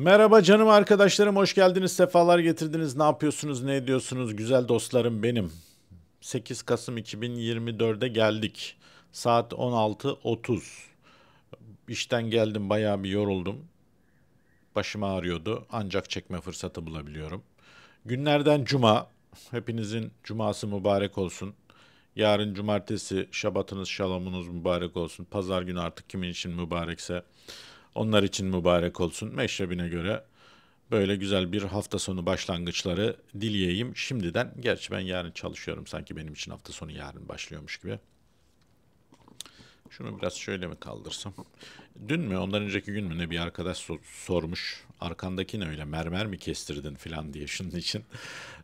Merhaba canım arkadaşlarım, hoş geldiniz, sefalar getirdiniz. Ne yapıyorsunuz, ne ediyorsunuz güzel dostlarım benim. 8 Kasım 2024'e geldik. Saat 16.30. İşten geldim, bayağı bir yoruldum. Başım ağrıyordu, ancak çekme fırsatı bulabiliyorum. Günlerden cuma, hepinizin cuması mübarek olsun. Yarın cumartesi, şabatınız, şalamunuz mübarek olsun. Pazar günü artık kimin için mübarekse. Onlar için mübarek olsun. Meşrebine göre böyle güzel bir hafta sonu başlangıçları dileyeyim şimdiden. Gerçi ben yarın çalışıyorum sanki benim için hafta sonu yarın başlıyormuş gibi. Şunu biraz şöyle mi kaldırsam? Dün mü ondan önceki gün mü ne bir arkadaş so- sormuş. Arkandaki ne öyle mermer mi kestirdin falan diye şunun için.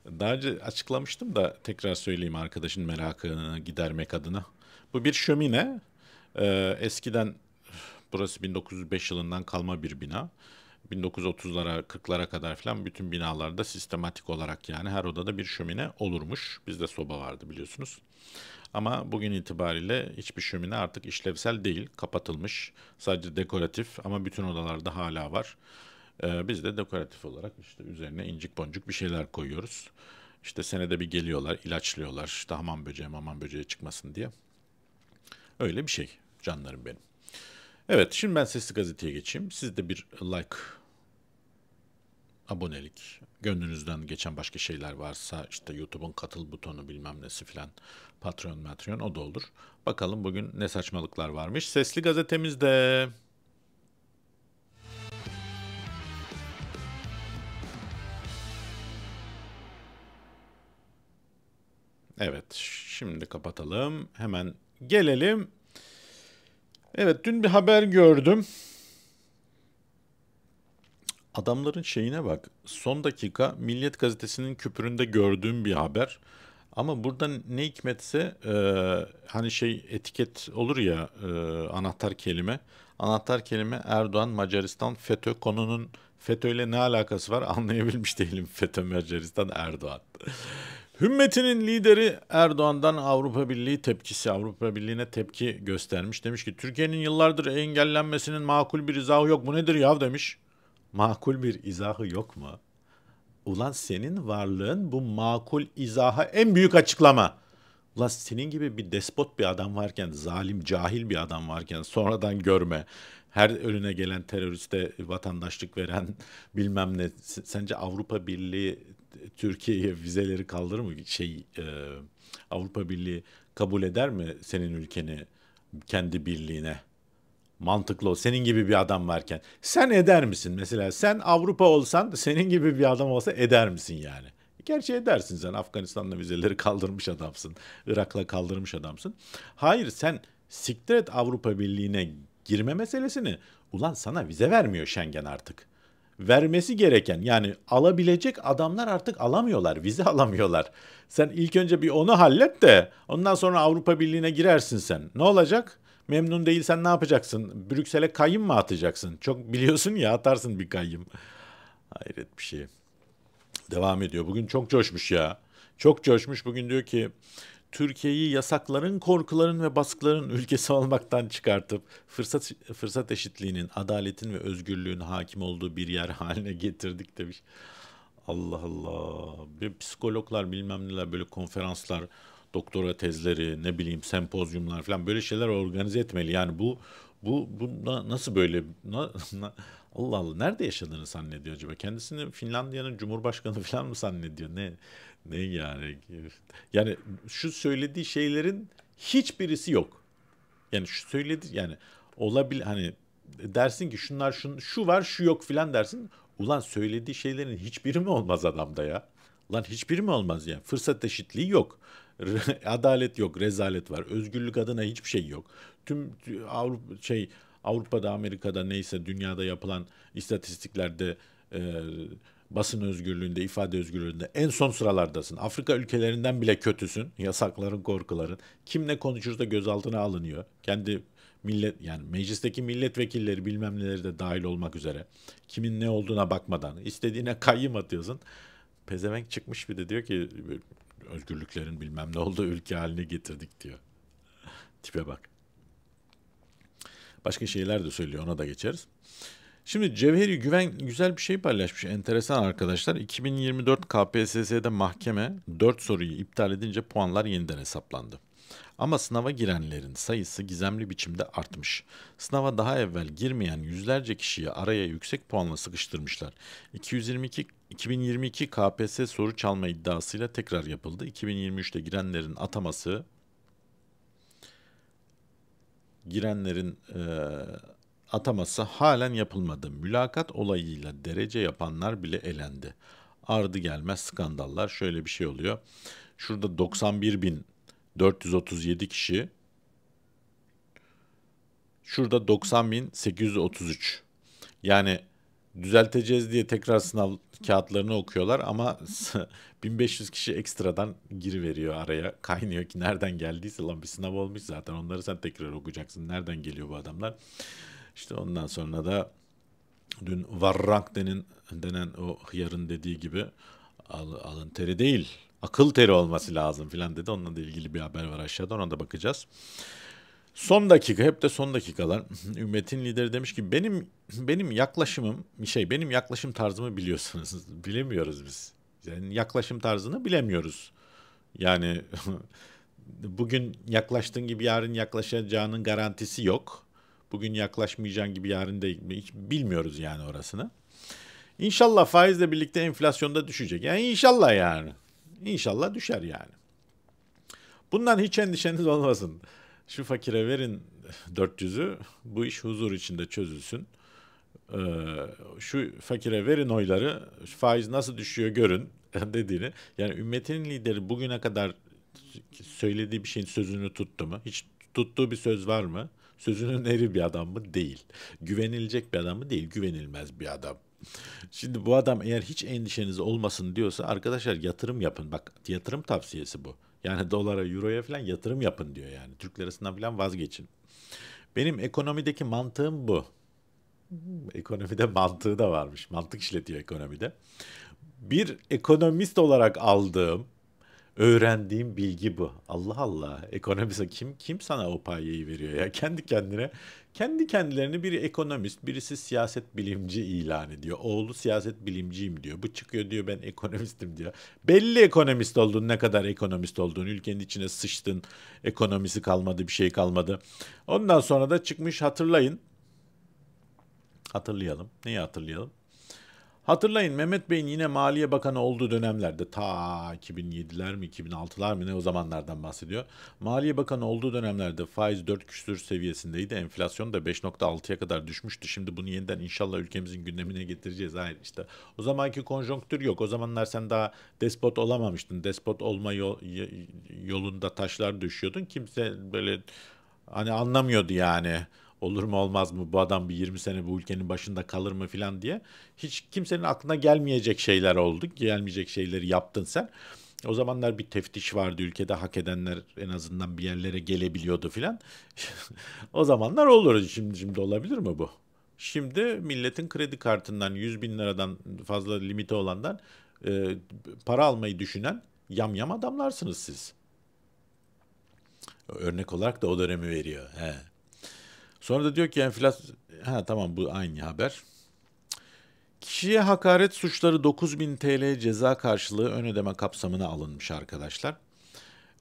Daha önce açıklamıştım da tekrar söyleyeyim arkadaşın merakını gidermek adına. Bu bir şömine. Ee, eskiden Burası 1905 yılından kalma bir bina. 1930'lara 40'lara kadar falan bütün binalarda sistematik olarak yani her odada bir şömine olurmuş. Bizde soba vardı biliyorsunuz. Ama bugün itibariyle hiçbir şömine artık işlevsel değil. Kapatılmış. Sadece dekoratif ama bütün odalarda hala var. Ee, biz de dekoratif olarak işte üzerine incik boncuk bir şeyler koyuyoruz. İşte senede bir geliyorlar, ilaçlıyorlar. İşte hamam böceği, hamam böceği çıkmasın diye. Öyle bir şey canlarım benim. Evet şimdi ben Sesli Gazete'ye geçeyim. Siz de bir like, abonelik, gönlünüzden geçen başka şeyler varsa işte YouTube'un katıl butonu bilmem nesi filan Patreon, Patreon o da olur. Bakalım bugün ne saçmalıklar varmış. Sesli Gazetemizde... Evet, şimdi kapatalım. Hemen gelelim Evet dün bir haber gördüm. Adamların şeyine bak. Son dakika Milliyet Gazetesi'nin küpüründe gördüğüm bir haber. Ama burada ne hikmetse e, hani şey etiket olur ya e, anahtar kelime. Anahtar kelime Erdoğan, Macaristan, FETÖ konunun FETÖ ile ne alakası var anlayabilmiş değilim. FETÖ, Macaristan, Erdoğan. Hümmetinin lideri Erdoğan'dan Avrupa Birliği tepkisi. Avrupa Birliği'ne tepki göstermiş. Demiş ki Türkiye'nin yıllardır engellenmesinin makul bir izahı yok. Bu nedir yav demiş. Makul bir izahı yok mu? Ulan senin varlığın bu makul izaha en büyük açıklama. Ulan senin gibi bir despot bir adam varken, zalim, cahil bir adam varken sonradan görme. Her önüne gelen teröriste vatandaşlık veren bilmem ne. Sence Avrupa Birliği Türkiye'ye vizeleri kaldırır mı? Şey e, Avrupa Birliği kabul eder mi senin ülkeni kendi birliğine? Mantıklı ol. Senin gibi bir adam varken. Sen eder misin? Mesela sen Avrupa olsan senin gibi bir adam olsa eder misin yani? Gerçi edersin sen. Afganistan'la vizeleri kaldırmış adamsın. Irak'la kaldırmış adamsın. Hayır sen siktir et Avrupa Birliği'ne girme meselesini. Ulan sana vize vermiyor Schengen artık vermesi gereken yani alabilecek adamlar artık alamıyorlar. Vize alamıyorlar. Sen ilk önce bir onu hallet de ondan sonra Avrupa Birliği'ne girersin sen. Ne olacak? Memnun değilsen ne yapacaksın? Brüksel'e kayım mı atacaksın? Çok biliyorsun ya atarsın bir kayım Hayret bir şey. Devam ediyor. Bugün çok coşmuş ya. Çok coşmuş. Bugün diyor ki Türkiye'yi yasakların, korkuların ve baskıların ülkesi olmaktan çıkartıp fırsat fırsat eşitliğinin, adaletin ve özgürlüğün hakim olduğu bir yer haline getirdik demiş. Allah Allah. Bir psikologlar bilmem neler böyle konferanslar, doktora tezleri, ne bileyim sempozyumlar falan böyle şeyler organize etmeli. Yani bu bu, bu nasıl böyle na, na, Allah Allah nerede yaşadığını zannediyor acaba? Kendisini Finlandiya'nın cumhurbaşkanı falan mı zannediyor? Ne ne yani? Yani şu söylediği şeylerin hiçbirisi yok. Yani şu söyledi yani olabil hani dersin ki şunlar şun, şu var şu yok filan dersin. Ulan söylediği şeylerin hiçbiri mi olmaz adamda ya? Ulan hiçbiri mi olmaz yani? Fırsat eşitliği yok. Adalet yok, rezalet var. Özgürlük adına hiçbir şey yok. Tüm Avrupa şey Avrupa'da, Amerika'da neyse dünyada yapılan istatistiklerde e, basın özgürlüğünde, ifade özgürlüğünde en son sıralardasın. Afrika ülkelerinden bile kötüsün. Yasakların, korkuların. Kim ne konuşursa gözaltına alınıyor. Kendi millet yani meclisteki milletvekilleri bilmem neleri de dahil olmak üzere. Kimin ne olduğuna bakmadan istediğine kayyım atıyorsun. Pezevenk çıkmış bir de diyor ki özgürlüklerin bilmem ne olduğu ülke haline getirdik diyor. Tipe bak. Başka şeyler de söylüyor ona da geçeriz. Şimdi Cevheri Güven güzel bir şey paylaşmış. Enteresan arkadaşlar. 2024 KPSS'de mahkeme 4 soruyu iptal edince puanlar yeniden hesaplandı. Ama sınava girenlerin sayısı gizemli biçimde artmış. Sınava daha evvel girmeyen yüzlerce kişiyi araya yüksek puanla sıkıştırmışlar. 222 2022 KPSS soru çalma iddiasıyla tekrar yapıldı. 2023'te girenlerin ataması girenlerin e, ataması halen yapılmadı. Mülakat olayıyla derece yapanlar bile elendi. Ardı gelmez skandallar şöyle bir şey oluyor. Şurada 91.437 kişi şurada 90.833 yani düzelteceğiz diye tekrar sınav kağıtlarını okuyorlar ama 1500 kişi ekstradan gir veriyor araya. Kaynıyor ki nereden geldiyse lan bir sınav olmuş zaten. Onları sen tekrar okuyacaksın. Nereden geliyor bu adamlar? İşte ondan sonra da dün varrak denen, denen o hıyarın dediği gibi al, alın teri değil akıl teri olması lazım filan dedi. Onunla da ilgili bir haber var aşağıda ona da bakacağız. Son dakika hep de son dakikalar. Ümmetin lideri demiş ki benim benim yaklaşımım şey benim yaklaşım tarzımı biliyorsunuz. Bilemiyoruz biz. Yani yaklaşım tarzını bilemiyoruz. Yani bugün yaklaştığın gibi yarın yaklaşacağının garantisi yok. Bugün yaklaşmayacağın gibi yarın da hiç bilmiyoruz yani orasını. İnşallah faizle birlikte enflasyonda düşecek. Yani inşallah yani. İnşallah düşer yani. Bundan hiç endişeniz olmasın. Şu fakire verin 400'ü bu iş huzur içinde çözülsün. Ee, şu fakire verin oyları faiz nasıl düşüyor görün dediğini. Yani ümmetin lideri bugüne kadar söylediği bir şeyin sözünü tuttu mu? Hiç tuttuğu bir söz var mı? sözünün eri bir adam mı? Değil. Güvenilecek bir adam mı? Değil. Güvenilmez bir adam. Şimdi bu adam eğer hiç endişeniz olmasın diyorsa arkadaşlar yatırım yapın. Bak yatırım tavsiyesi bu. Yani dolara, euroya falan yatırım yapın diyor yani. Türk lirasından falan vazgeçin. Benim ekonomideki mantığım bu. Ekonomide mantığı da varmış. Mantık işletiyor ekonomide. Bir ekonomist olarak aldığım öğrendiğim bilgi bu. Allah Allah. Ekonomist kim kim sana o payeyi veriyor ya? Kendi kendine kendi kendilerini bir ekonomist, birisi siyaset bilimci ilan ediyor. Oğlu siyaset bilimciyim diyor. Bu çıkıyor diyor ben ekonomistim diyor. Belli ekonomist oldun, ne kadar ekonomist olduğun, ülkenin içine sıçtın, ekonomisi kalmadı, bir şey kalmadı. Ondan sonra da çıkmış hatırlayın. Hatırlayalım. Neyi hatırlayalım? Hatırlayın Mehmet Bey'in yine Maliye Bakanı olduğu dönemlerde ta 2007'ler mi 2006'lar mı ne o zamanlardan bahsediyor. Maliye Bakanı olduğu dönemlerde faiz 4 küsür seviyesindeydi. Enflasyon da 5.6'ya kadar düşmüştü. Şimdi bunu yeniden inşallah ülkemizin gündemine getireceğiz. Hayır işte o zamanki konjonktür yok. O zamanlar sen daha despot olamamıştın. Despot olma yolunda taşlar düşüyordun. Kimse böyle hani anlamıyordu yani olur mu olmaz mı bu adam bir 20 sene bu ülkenin başında kalır mı filan diye hiç kimsenin aklına gelmeyecek şeyler oldu. Gelmeyecek şeyleri yaptın sen. O zamanlar bir teftiş vardı ülkede hak edenler en azından bir yerlere gelebiliyordu filan. o zamanlar olur. Şimdi şimdi olabilir mi bu? Şimdi milletin kredi kartından 100 bin liradan fazla limiti olandan e, para almayı düşünen yam yam adamlarsınız siz. Örnek olarak da o dönemi veriyor. He. Sonra da diyor ki enflasyon... Ha tamam bu aynı haber. Kişiye hakaret suçları 9000 TL ceza karşılığı ön ödeme kapsamına alınmış arkadaşlar.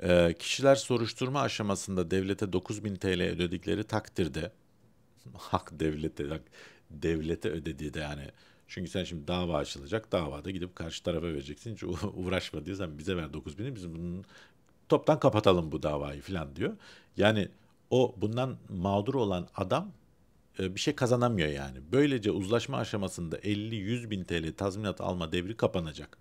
E, kişiler soruşturma aşamasında devlete 9000 TL ödedikleri takdirde hak devlete devlete ödediği de yani çünkü sen şimdi dava açılacak. Davada gidip karşı tarafa vereceksin. Hiç uğraşma diyor. Sen bize ver 9000'i biz bunun toptan kapatalım bu davayı falan diyor. Yani o bundan mağdur olan adam e, bir şey kazanamıyor yani. Böylece uzlaşma aşamasında 50-100 bin TL tazminat alma devri kapanacak.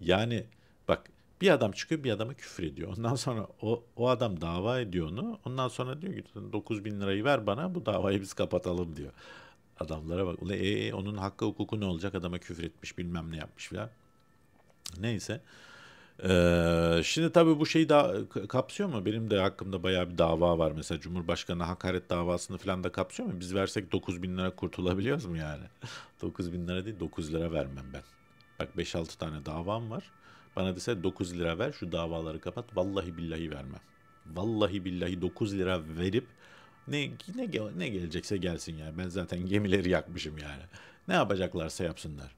Yani bak bir adam çıkıyor bir adama küfür ediyor. Ondan sonra o, o adam dava ediyor onu. Ondan sonra diyor ki 9 bin lirayı ver bana bu davayı biz kapatalım diyor. Adamlara bak. Ula, e, e, onun hakkı hukuku ne olacak adama küfür etmiş bilmem ne yapmış filan. Neyse. Neyse. Ee, şimdi tabii bu şeyi da kapsıyor mu? Benim de hakkımda bayağı bir dava var. Mesela Cumhurbaşkanı hakaret davasını falan da kapsıyor mu? Biz versek 9 bin lira kurtulabiliyoruz mu yani? 9 bin lira değil 9 lira vermem ben. Bak 5-6 tane davam var. Bana dese 9 lira ver şu davaları kapat. Vallahi billahi vermem. Vallahi billahi 9 lira verip ne ne ne gelecekse gelsin yani. Ben zaten gemileri yakmışım yani. Ne yapacaklarsa yapsınlar.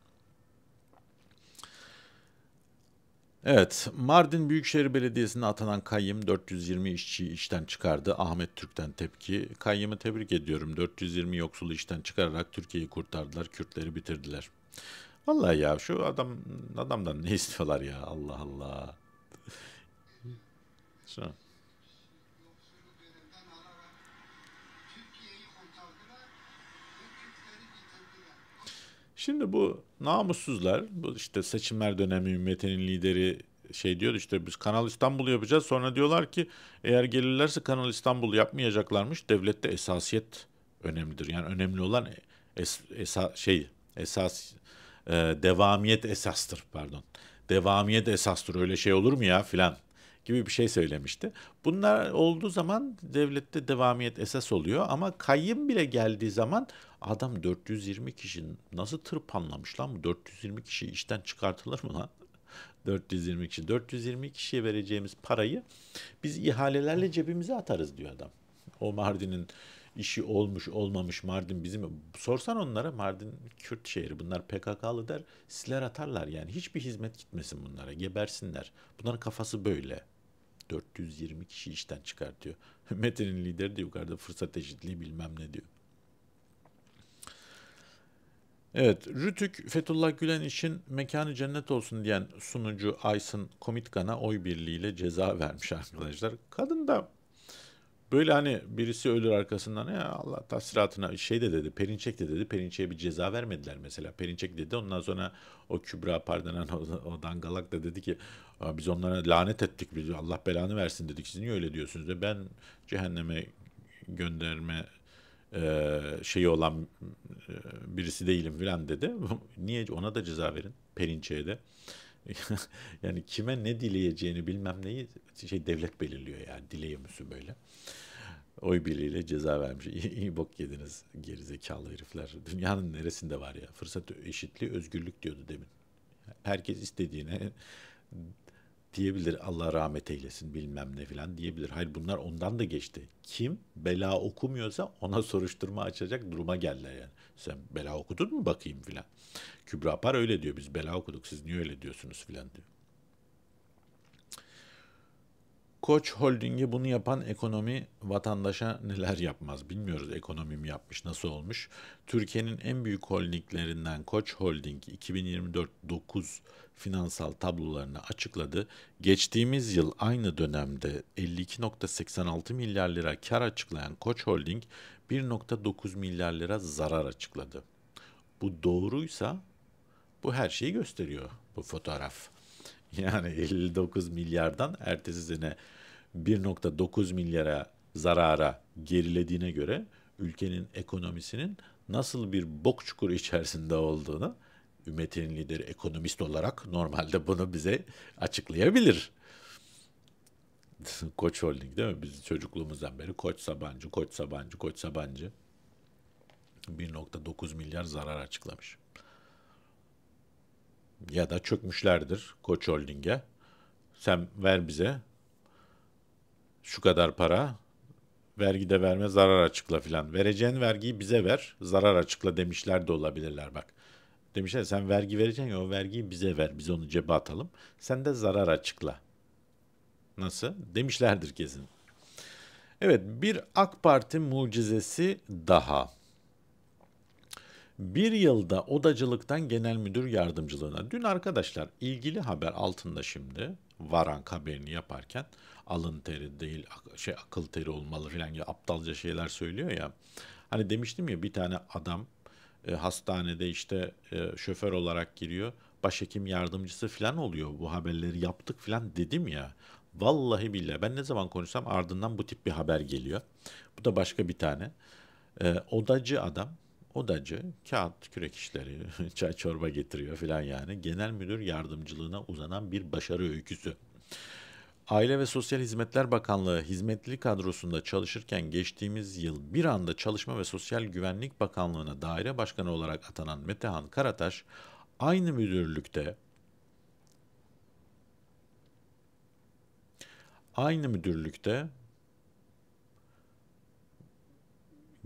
Evet, Mardin Büyükşehir Belediyesi'ne atanan kayyım 420 işçiyi işten çıkardı. Ahmet Türk'ten tepki. Kayyımı tebrik ediyorum. 420 yoksulu işten çıkararak Türkiye'yi kurtardılar, Kürtleri bitirdiler. Vallahi ya şu adam adamdan ne istiyorlar ya Allah Allah. Şu Şimdi bu namussuzlar, bu işte seçimler dönemi ümmetinin lideri şey diyor işte biz Kanal İstanbul yapacağız. Sonra diyorlar ki eğer gelirlerse Kanal İstanbul yapmayacaklarmış. Devlette esasiyet önemlidir. Yani önemli olan es, esa, şey esas e, devamiyet esastır pardon. Devamiyet esastır öyle şey olur mu ya filan gibi bir şey söylemişti. Bunlar olduğu zaman devlette devamiyet esas oluyor ama kayyım bile geldiği zaman adam 420 kişi nasıl tırpanlamış lan bu 420 kişi işten çıkartılır mı lan? 420 kişi. 420 kişiye vereceğimiz parayı biz ihalelerle cebimize atarız diyor adam. O Mardin'in işi olmuş olmamış Mardin bizim sorsan onlara Mardin Kürt şehri bunlar PKK'lı der siler atarlar yani hiçbir hizmet gitmesin bunlara gebersinler bunların kafası böyle 420 kişi işten çıkartıyor. Metin'in lideri de yukarıda fırsat eşitliği bilmem ne diyor. Evet, Rütük Fethullah Gülen için mekanı cennet olsun diyen sunucu Aysin Komitkan'a oy birliğiyle ceza vermiş arkadaşlar. Kadın da Böyle hani birisi ölür arkasından ya Allah tasiratına şey de dedi Perinçek de dedi Perinçek'e bir ceza vermediler mesela Perinçek dedi ondan sonra o Kübra Pardanan o, o dangalak da dedi ki biz onlara lanet ettik biz Allah belanı versin dedik siz niye öyle diyorsunuz de ben cehenneme gönderme e, şeyi olan e, birisi değilim filan dedi niye ona da ceza verin Perinçek'e de. yani kime ne dileyeceğini bilmem neyi şey devlet belirliyor yani dileyemüsü böyle. Oy birliğiyle ceza vermiş. İyi, iyi bok yediniz gerizekalı herifler. Dünyanın neresinde var ya? Fırsat eşitliği, özgürlük diyordu demin. Herkes istediğine diyebilir Allah rahmet eylesin bilmem ne filan diyebilir. Hayır bunlar ondan da geçti. Kim bela okumuyorsa ona soruşturma açacak duruma geldiler yani. Sen bela okudun mu bakayım filan. Kübra Par öyle diyor biz bela okuduk siz niye öyle diyorsunuz filan diyor. Koç Holding'e bunu yapan ekonomi vatandaşa neler yapmaz bilmiyoruz. Ekonomim yapmış nasıl olmuş? Türkiye'nin en büyük holdinglerinden Koç Holding 2024 9 finansal tablolarını açıkladı. Geçtiğimiz yıl aynı dönemde 52.86 milyar lira kar açıklayan Koç Holding 1.9 milyar lira zarar açıkladı. Bu doğruysa bu her şeyi gösteriyor bu fotoğraf. Yani 59 milyardan ertesi sene 1.9 milyara zarara gerilediğine göre ülkenin ekonomisinin nasıl bir bok çukuru içerisinde olduğunu ümmetin lideri ekonomist olarak normalde bunu bize açıklayabilir. Koç Holding değil mi? Biz çocukluğumuzdan beri Koç Sabancı, Koç Sabancı, Koç Sabancı 1.9 milyar zarar açıklamış. Ya da çökmüşlerdir Koç Holding'e. Sen ver bize şu kadar para vergi de verme zarar açıkla filan. Vereceğin vergiyi bize ver zarar açıkla demişler de olabilirler bak. Demişler sen vergi vereceksin ya o vergiyi bize ver biz onu cebe atalım. Sen de zarar açıkla. Nasıl? Demişlerdir kesin. Evet bir AK Parti mucizesi daha. Bir yılda odacılıktan genel müdür yardımcılığına. Dün arkadaşlar ilgili haber altında şimdi varan haberini yaparken alın teri değil şey akıl teri olmalı filan gibi aptalca şeyler söylüyor ya. Hani demiştim ya bir tane adam e, hastanede işte e, şoför olarak giriyor. Başhekim yardımcısı falan oluyor. Bu haberleri yaptık falan dedim ya. Vallahi billahi ben ne zaman konuşsam ardından bu tip bir haber geliyor. Bu da başka bir tane. E, odacı adam, odacı kağıt kürek işleri, çay çorba getiriyor falan yani. Genel müdür yardımcılığına uzanan bir başarı öyküsü. Aile ve Sosyal Hizmetler Bakanlığı hizmetli kadrosunda çalışırken geçtiğimiz yıl bir anda Çalışma ve Sosyal Güvenlik Bakanlığı'na daire başkanı olarak atanan Metehan Karataş aynı müdürlükte aynı müdürlükte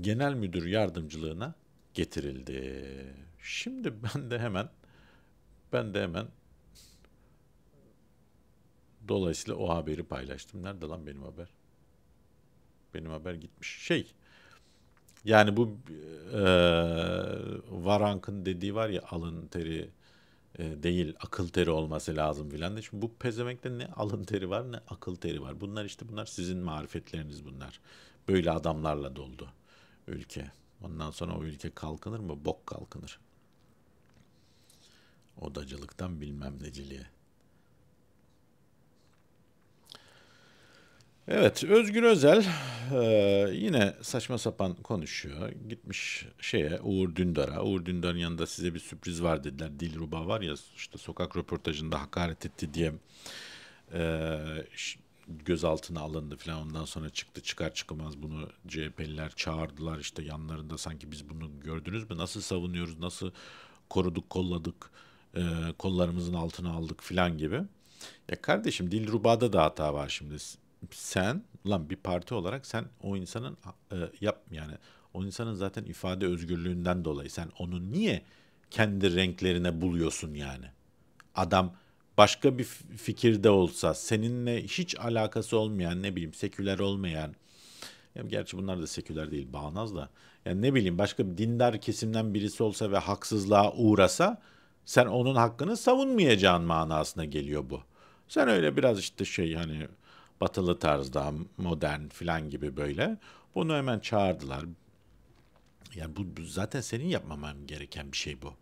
genel müdür yardımcılığına getirildi. Şimdi ben de hemen ben de hemen Dolayısıyla o haberi paylaştım. Nerede lan benim haber? Benim haber gitmiş. Şey yani bu e, Varank'ın dediği var ya alın teri e, değil akıl teri olması lazım filan de. Şimdi bu pezemekte ne alın teri var ne akıl teri var. Bunlar işte bunlar sizin marifetleriniz bunlar. Böyle adamlarla doldu ülke. Ondan sonra o ülke kalkınır mı? Bok kalkınır. Odacılıktan bilmem neciliğe. Evet Özgür Özel e, yine saçma sapan konuşuyor. Gitmiş şeye Uğur Dündar'a. Uğur Dündar'ın yanında size bir sürpriz var dediler. Dilruba var ya işte sokak röportajında hakaret etti diye e, gözaltına alındı falan. Ondan sonra çıktı çıkar çıkamaz bunu CHP'liler çağırdılar. işte yanlarında sanki biz bunu gördünüz mü? Nasıl savunuyoruz? Nasıl koruduk, kolladık? E, kollarımızın altına aldık falan gibi. Ya kardeşim Dilruba'da da hata var şimdi sen lan bir parti olarak sen o insanın e, yap yani o insanın zaten ifade özgürlüğünden dolayı sen onu niye kendi renklerine buluyorsun yani? Adam başka bir fikirde olsa seninle hiç alakası olmayan ne bileyim seküler olmayan ya gerçi bunlar da seküler değil bağnaz da yani ne bileyim başka bir dindar kesimden birisi olsa ve haksızlığa uğrasa sen onun hakkını savunmayacağın manasına geliyor bu. Sen öyle biraz işte şey hani batılı tarzda, modern filan gibi böyle. Bunu hemen çağırdılar. Yani bu, bu zaten senin yapmaman gereken bir şey bu.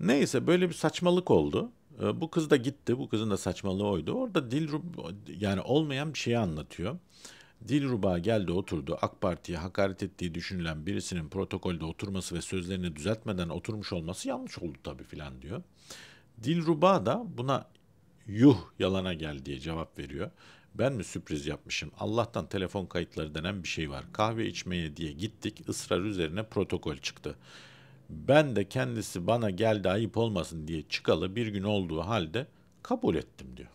Neyse böyle bir saçmalık oldu. E, bu kız da gitti. Bu kızın da saçmalığı oydu. Orada Dilrub yani olmayan bir şeyi anlatıyor. Dilruba geldi oturdu. AK Parti'ye hakaret ettiği düşünülen birisinin protokolde oturması ve sözlerini düzeltmeden oturmuş olması yanlış oldu tabii filan diyor. Dilruba da buna yuh yalana gel diye cevap veriyor. Ben mi sürpriz yapmışım? Allah'tan telefon kayıtları denen bir şey var. Kahve içmeye diye gittik. ısrar üzerine protokol çıktı. Ben de kendisi bana geldi ayıp olmasın diye çıkalı bir gün olduğu halde kabul ettim diyor.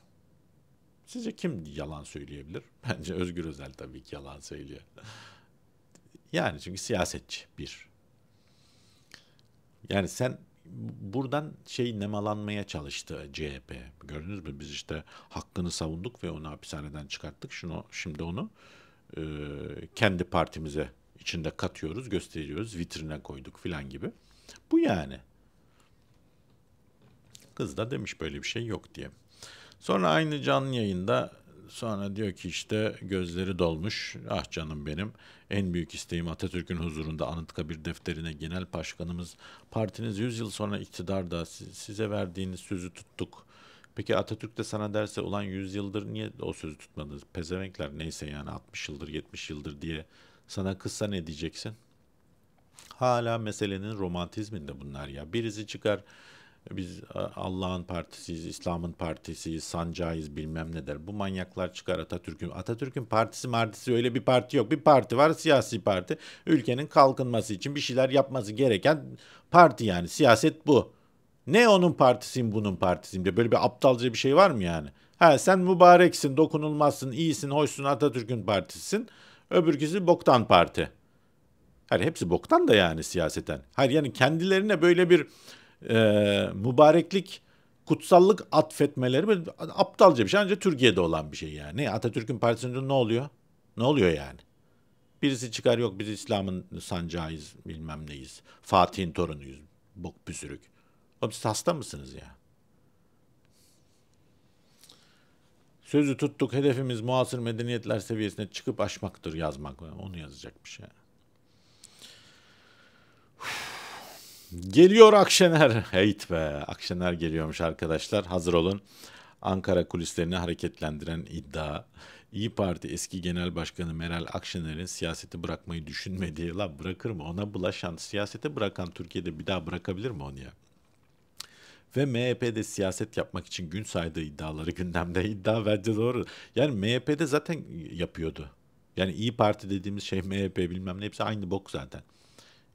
Sizce kim yalan söyleyebilir? Bence Özgür Özel tabii ki yalan söylüyor. Yani çünkü siyasetçi bir. Yani sen buradan şey nemalanmaya çalıştı CHP. Gördünüz mü biz işte hakkını savunduk ve onu hapishaneden çıkarttık. Şunu şimdi onu e, kendi partimize içinde katıyoruz, gösteriyoruz, vitrine koyduk filan gibi. Bu yani. Kız da demiş böyle bir şey yok diye. Sonra aynı canlı yayında Sonra diyor ki işte gözleri dolmuş. Ah canım benim. En büyük isteğim Atatürk'ün huzurunda Anıtkabir defterine genel başkanımız partiniz 100 yıl sonra iktidarda size verdiğiniz sözü tuttuk. Peki Atatürk de sana derse ulan 100 yıldır niye o sözü tutmadınız? Pezevenkler neyse yani 60 yıldır 70 yıldır diye sana kızsa ne diyeceksin? Hala meselenin romantizminde bunlar ya. Birisi çıkar biz e, Allah'ın partisiyiz, İslam'ın partisiyiz, sancağıyız bilmem ne der. Bu manyaklar çıkar Atatürk'ün. Atatürk'ün partisi martisi öyle bir parti yok. Bir parti var siyasi parti. Ülkenin kalkınması için bir şeyler yapması gereken parti yani. Siyaset bu. Ne onun partisiyim bunun partisiyim diye. Böyle bir aptalca bir şey var mı yani? Ha sen mübareksin, dokunulmazsın, iyisin, hoşsun Atatürk'ün partisisin. Öbürküsü boktan parti. Hayır hepsi boktan da yani siyaseten. Hayır yani kendilerine böyle bir e, mübareklik kutsallık atfetmeleri böyle aptalca bir şey. Ancak Türkiye'de olan bir şey yani. Atatürk'ün partisinde ne oluyor? Ne oluyor yani? Birisi çıkar yok biz İslam'ın sancağıyız bilmem neyiz. Fatih'in torunuyuz. Bok püsürük. Oğlum siz hasta mısınız ya? Sözü tuttuk hedefimiz muasır medeniyetler seviyesine çıkıp aşmaktır yazmak. Onu yazacakmış şey. ya. Yani. Geliyor Akşener. Heyt be. Akşener geliyormuş arkadaşlar. Hazır olun. Ankara kulislerini hareketlendiren iddia. İyi Parti eski Genel Başkanı Meral Akşener'in siyaseti bırakmayı düşünmediği la bırakır mı? Ona bulaşan, siyaseti bırakan Türkiye'de bir daha bırakabilir mi onu ya? Ve MHP'de siyaset yapmak için gün saydığı iddiaları gündemde iddia bence doğru. Yani MHP'de zaten yapıyordu. Yani İyi Parti dediğimiz şey MHP bilmem ne hepsi aynı bok zaten.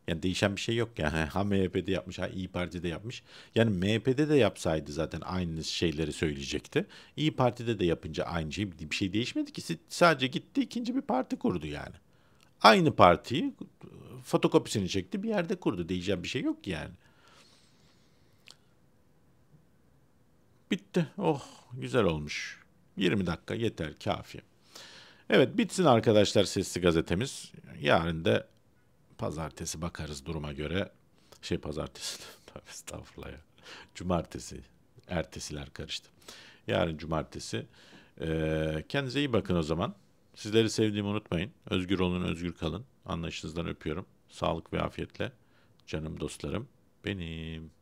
Yani değişen bir şey yok yani. Ha MHP'de yapmış ha İyi Parti'de yapmış. Yani MHP'de de yapsaydı zaten aynı şeyleri söyleyecekti. İyi Parti'de de yapınca aynı şey bir şey değişmedi ki. Sadece gitti ikinci bir parti kurdu yani. Aynı partiyi fotokopisini çekti bir yerde kurdu. Değişen bir şey yok ki yani. Bitti. Oh güzel olmuş. 20 dakika yeter kafi. Evet bitsin arkadaşlar sesli gazetemiz. Yarın da Pazartesi bakarız duruma göre. Şey pazartesi. Tabii estağfurullah ya. Cumartesi. Ertesiler karıştı. Yarın cumartesi. Ee, kendinize iyi bakın o zaman. Sizleri sevdiğimi unutmayın. Özgür olun, özgür kalın. Anlayışınızdan öpüyorum. Sağlık ve afiyetle. Canım dostlarım benim.